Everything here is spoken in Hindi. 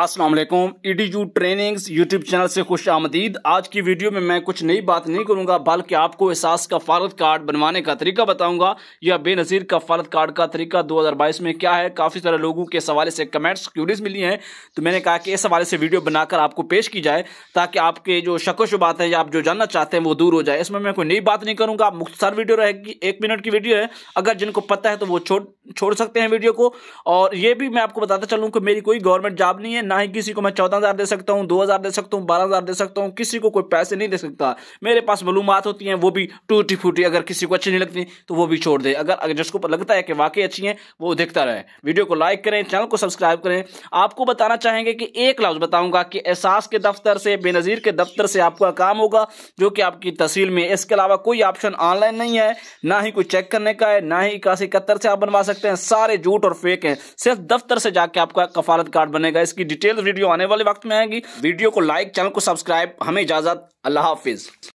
अस्सलाम वालेकुम ईडीयू ट्रेनिंग्स यूट्यूब चैनल से खुश आमदीद आज की वीडियो में मैं कुछ नई बात नहीं करूंगा बल्कि आपको एहसास का फारत कार्ड बनवाने का तरीका बताऊंगा या बेनज़ीर का फारत कार्ड का तरीका 2022 में क्या है काफ़ी सारे लोगों के इस हवाले से कमेंट्स क्यूरीज मिली हैं तो मैंने कहा कि इस हवाले से वीडियो बनाकर आपको पेश की जाए ताकि आपके जो शको शुबात हैं या आप जो जानना चाहते हैं वो दूर हो जाए इसमें मैं कोई नई बात नहीं करूँगा मुख्तसर वीडियो रहेगी एक मिनट की वीडियो है अगर जिनको पता है तो वो छोड़ छोड़ सकते हैं वीडियो को और ये भी मैं आपको बताता चलूँ कि मेरी कोई गवर्नमेंट जॉब नहीं है ना ही किसी को मैं चौदह हज़ार दे सकता हूँ दो हज़ार दे सकता हूँ बारह हज़ार दे सकता हूँ किसी को कोई पैसे नहीं दे सकता मेरे पास मलूम होती हैं वो भी टूटी फूटी अगर किसी को अच्छी नहीं लगती तो वो भी छोड़ दे अगर जिसको लगता है कि वाकई अच्छी है वो देखता रहे वीडियो को लाइक करें चैनल को सब्सक्राइब करें आपको बताना चाहेंगे कि एक लफ्ज़ बताऊंगा कि एहसास के दफ्तर से बेनज़ीर के दफ्तर से आपका काम होगा जो कि आपकी तहसील में इसके अलावा कोई ऑप्शन ऑनलाइन नहीं है ना ही कोई चेक करने का है ना ही इक्यासी इकहत्तर से आप बनवा सकते हैं सारे झूठ और फेक हैं सिर्फ दफ्तर से जाके आपका कफालत कार्ड बनेगा इसकी डिटेल वीडियो आने वाले वक्त में आएगी वीडियो को लाइक चैनल को सब्सक्राइब हमें इजाजत अल्लाह हाफिज